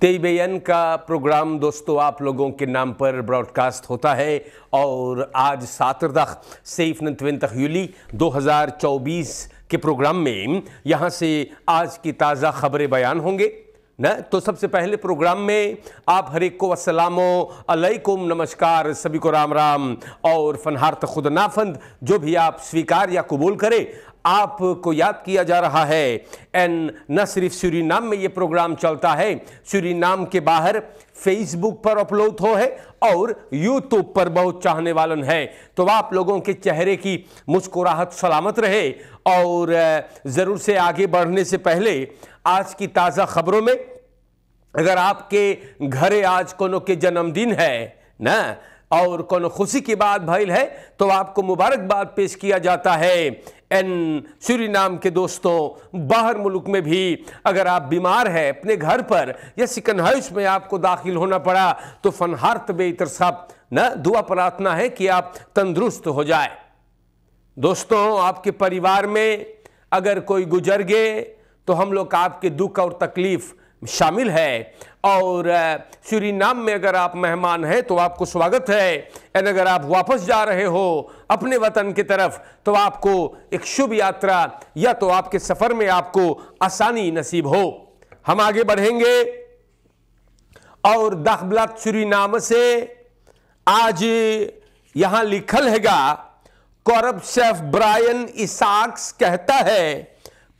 तेईबेन का प्रोग्राम दोस्तों आप लोगों के नाम पर ब्रॉडकास्ट होता है और आज सातरदख सेफ दो हज़ार 2024 के प्रोग्राम में यहाँ से आज की ताज़ा खबरें बयान होंगे न तो सबसे पहले प्रोग्राम में आप हर एक को अलैकुम नमस्कार सभी को राम राम और फनहार्त खुद नाफंद जो भी आप स्वीकार या कबूल करें आपको याद किया जा रहा है एंड न सिर्फ सूरी में ये प्रोग्राम चलता है सूरी के बाहर फेसबुक पर अपलोड हो है और यूट्यूब पर बहुत चाहने वालन है तो आप लोगों के चेहरे की मुस्कुराहट सलामत रहे और ज़रूर से आगे बढ़ने से पहले आज की ताज़ा खबरों में अगर आपके घरे आज कोनो के जन्मदिन है ना और कोनो खुशी की बात भइल है तो आपको मुबारकबाद पेश किया जाता है एन सूरीनाम के दोस्तों बाहर मुल्क में भी अगर आप बीमार हैं अपने घर पर या सिकन हाउस में आपको दाखिल होना पड़ा तो फनहार इतर साहब न दुआ प्रार्थना है कि आप तंदुरुस्त हो जाए दोस्तों आपके परिवार में अगर कोई गुजर गए तो हम लोग आपके दुख और तकलीफ़ शामिल है और सूरीनाम में अगर आप मेहमान हैं तो आपको स्वागत है एंड अगर आप वापस जा रहे हो अपने वतन की तरफ तो आपको एक शुभ यात्रा या तो आपके सफ़र में आपको आसानी नसीब हो हम आगे बढ़ेंगे और दाखबलात सूरीनाम से आज यहां लिखल हैगा कौरब सेफ ब्रायन इसाक्स कहता है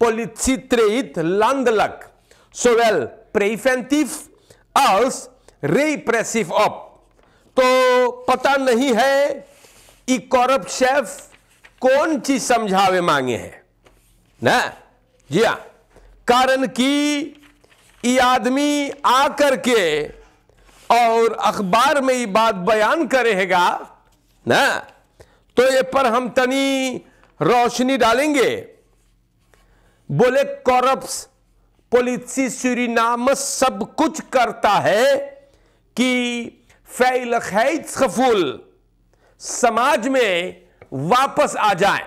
पोलिथित्रेत लंदलक सोवेल प्रेफेंटिव als repressief op. तो पता नहीं है ई कॉरप शेफ कौन चीज समझावे मांगे हैं ना जी हाँ कारण कि ये आदमी आकर के और अखबार में ये बात बयान करेगा ना तो ये पर हम तनी रोशनी डालेंगे बोले कॉरप्स पोलिसी सुरिनामस सब कुछ करता है कि फैल खफुल समाज में वापस आ जाए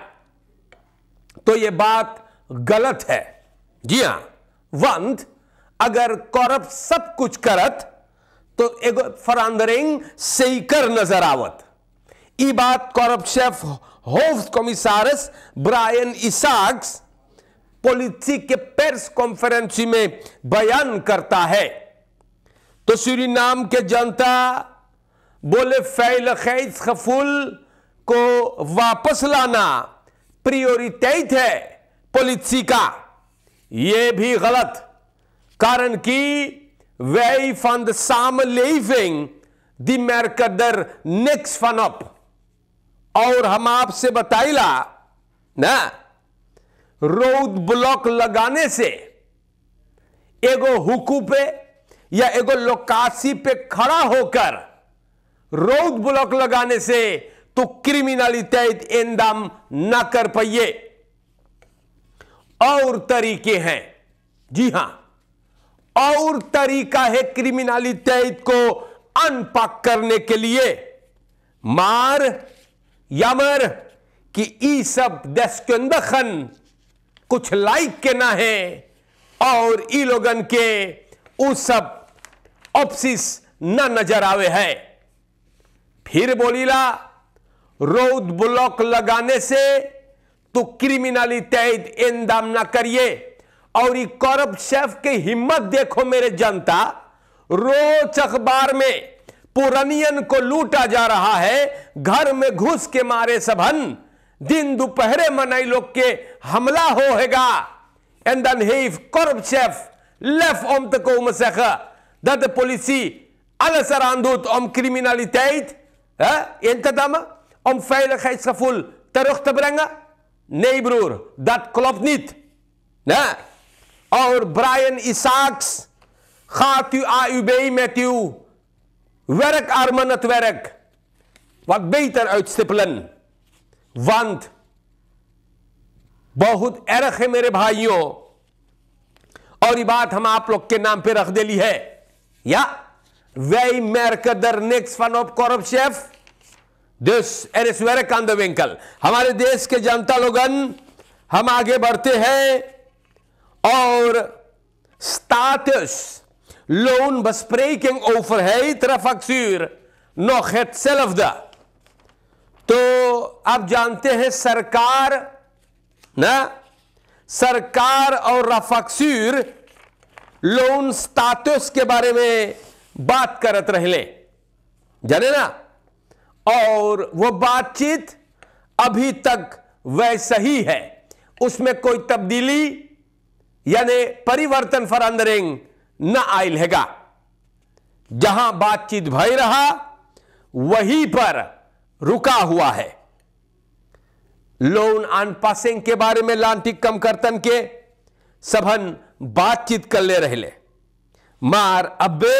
तो यह बात गलत है जी हां वंत अगर कौरव सब कुछ करत तो एगो फरांदरिंग कर नजर आवत ई बात कौरव शेफ होफ कॉमिसारस ब्रायन इसाक्स पॉलिसी के प्रेस कॉन्फ्रेंस में बयान करता है तो श्री नाम के जनता बोले फैल खैज खफुल को वापस लाना प्रियोरिटेट है पॉलिसी का यह भी गलत कारण कि वे van साम samenleving die merken मैरकदर niks फन op. और हम आपसे बताइला ना रोड ब्लॉक लगाने से एगो हुकू पे या एगो लोकासी पे खड़ा होकर रोड ब्लॉक लगाने से तो क्रिमिनलितैत इंदम न कर पाइए और तरीके हैं जी हां और तरीका है क्रिमिनलिटी को अनपक करने के लिए मार मर कि ई सब दस्कंदखन कुछ लाइक के ना है और ई लोगन के उस सब ऑप्सिस ना नजर आवे है फिर बोलीला रोड ब्लॉक लगाने से तो क्रिमिनली तैद इंदाम ना करिए और ये करप्ट शेफ की हिम्मत देखो मेरे जनता रोज अखबार में पुरनियन को लूटा जा रहा है घर में घुस के मारे सभन दिन दुपहरे मनाई लोग के हमला होगा en dan heeft korpschef lef om te komen zeggen dat de politie alles eraan doet om criminaliteit hè, in te dammen, om veiligheidsgevoel terug te brengen? Nee broer, dat klopt niet. Nee. Our Brian Isaacs gaat u AUB met uw werkarmen het werk wat beter uitstippelen. वंत बहुत एरख है मेरे भाइयों और ये बात हम आप लोग के नाम पे रख दे ली है या वे मेरक दर नेक्स्ट वन ऑफ कौरव शेफ दिस वेर कांद वेंकल हमारे देश के जनता लोगन हम आगे बढ़ते हैं और स्टाटस लोन नो overheid सेल ऑफ द तो आप जानते हैं सरकार ना सरकार और रफाक्सूर लोन स्टेटस के बारे में बात करत रहे जाने ना और वो बातचीत अभी तक वैसा ही है उसमें कोई तब्दीली यानी परिवर्तन अंदरिंग न आयल हैगा जहां बातचीत भय रहा वहीं पर रुका हुआ है लोन अनपासिंग पासिंग के बारे में लांटिक कम करतन के सभन बातचीत कर ले रहे मार अबे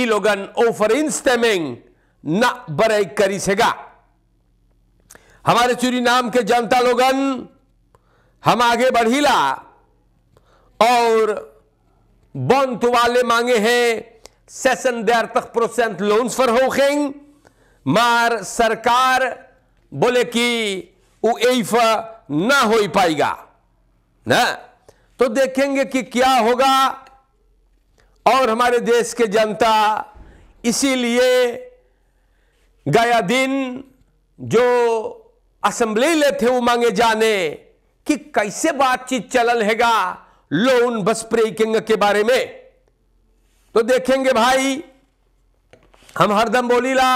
ई लोगन ओफर इंस्टेमिंग न बरे करी सेगा हमारे चूरी नाम के जनता लोगन हम आगे बढ़ीला और बंत तो वाले मांगे हैं सेशन देर तक प्रोसेंट लोन्स फॉर होखेंगे मार सरकार बोले कि वो ना हो पाएगा ना तो देखेंगे कि क्या होगा और हमारे देश के जनता इसीलिए गया दिन जो असेंबली ले थे वो मांगे जाने कि कैसे बातचीत चलल हैगा लोन बस ब्रेकिंग के बारे में तो देखेंगे भाई हम हरदम बोली ला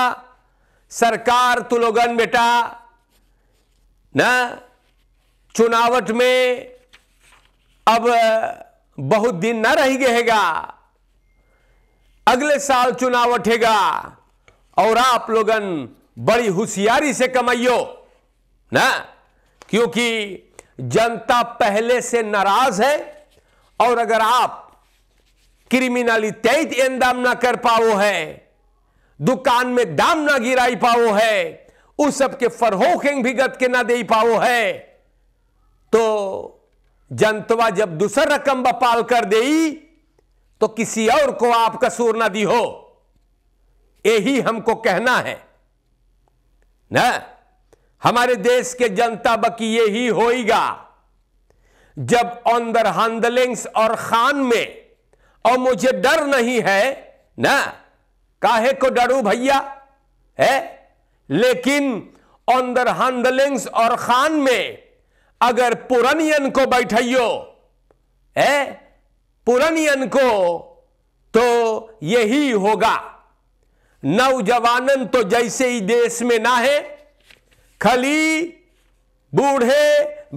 सरकार तो लोगन बेटा ना चुनावट में अब बहुत दिन ना रह गएगा अगले साल चुनाव उठेगा और आप लोगन बड़ी होशियारी से कमाइयो ना क्योंकि जनता पहले से नाराज है और अगर आप क्रिमिनली तय इंदाम ना कर पाओ है दुकान में दाम ना गिराई पाओ है उस सब के भी गत के ना दे पाओ है तो जनतवा जब दूसर रकम बपाल कर दे तो किसी और को आप कसूर ना दी हो यही हमको कहना है ना हमारे देश के जनता बकी यही होएगा जब अंदर दर और खान में और मुझे डर नहीं है ना काहे को डरू भैया है लेकिन अंदर हैंडलिंग्स और खान में अगर पुरनियन को बैठियो है पुरनियन को तो यही होगा नौजवानन तो जैसे ही देश में ना है खली बूढ़े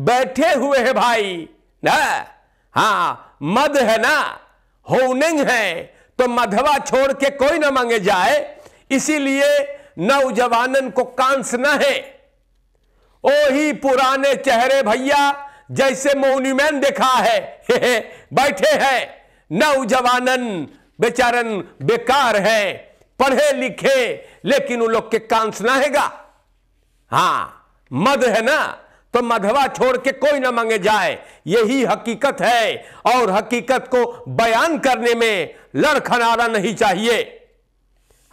बैठे हुए हैं भाई ना हाँ मद है ना होनिंग है तो मधवा छोड़ के कोई ना मांगे जाए इसीलिए नौजवानन को कांस न है ओ ही पुराने चेहरे भैया जैसे मोन्यूमेंट देखा है हे हे, बैठे हैं नौजवानन बेचारन बेकार है पढ़े लिखे लेकिन उन लोग के कांस ना हैगा हां मद है ना तो मधवा छोड़ के कोई ना मांगे जाए यही हकीकत है और हकीकत को बयान करने में लड़खड़ाना नहीं चाहिए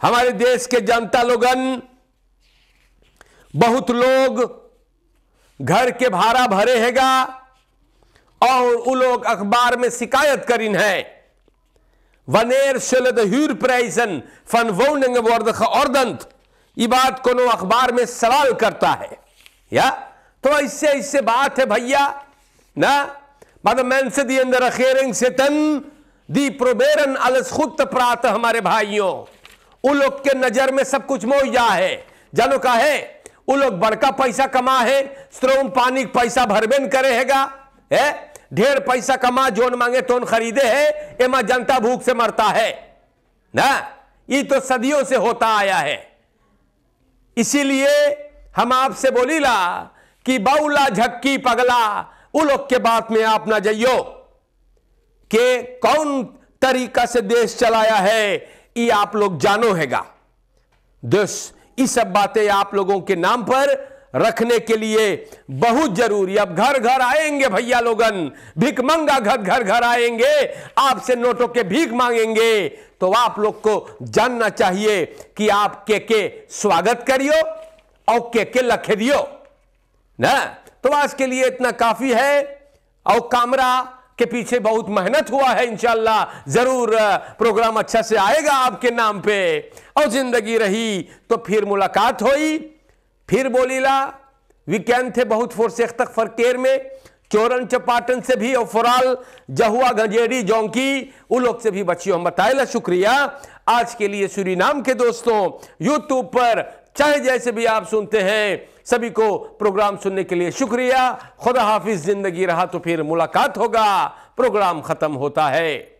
हमारे देश के जनता लोगन बहुत लोग घर के भाड़ा भरे हैगा और वो लोग अखबार में शिकायत करीन है वनेर ह्यूर प्राइसन फन वोंग वर्द ये बात को अखबार में सवाल करता है या तो इससे इससे बात है भैया ना बाद मैंसे दी अंदर अखेरिंग से तन दी प्रोबेरन अलस खुद प्रात हमारे भाइयों उन लोग के नजर में सब कुछ मुहैया है जानो का है उन लोग बड़का पैसा कमा है स्त्रोम पानी पैसा भरबेन करेगा है ढेर पैसा कमा जोन मांगे तोन खरीदे है एमा जनता भूख से मरता है ना ये तो सदियों से होता आया है इसीलिए हम आपसे बोली ला कि बाउला झक्की पगला लोग के बात में आप ना जाइयो के कौन तरीका से देश चलाया है ये आप लोग जानो हैगा दस ये सब बातें आप लोगों के नाम पर रखने के लिए बहुत जरूरी अब घर घर आएंगे भैया लोगन भीख मंगा घर घर घर आएंगे आपसे नोटों के भीख मांगेंगे तो आप लोग को जानना चाहिए कि आप के के स्वागत करियो और के के लखे दियो ना तो आज के लिए इतना काफी है और कामरा के पीछे बहुत मेहनत हुआ है इनशाला जरूर प्रोग्राम अच्छा से आएगा आपके नाम पे और जिंदगी रही तो फिर मुलाकात हुई फिर बोलीला वीकेंड थे बहुत फोर्स तक फरकेर में चोरन चपाटन से भी और फुराल जहुआ गंजेड़ी जोंकी उन लोग से भी बची हम बताएला शुक्रिया आज के लिए सूरी के दोस्तों यूट्यूब पर चाहे जैसे भी आप सुनते हैं सभी को प्रोग्राम सुनने के लिए शुक्रिया खुदा हाफिज जिंदगी रहा तो फिर मुलाकात होगा प्रोग्राम खत्म होता है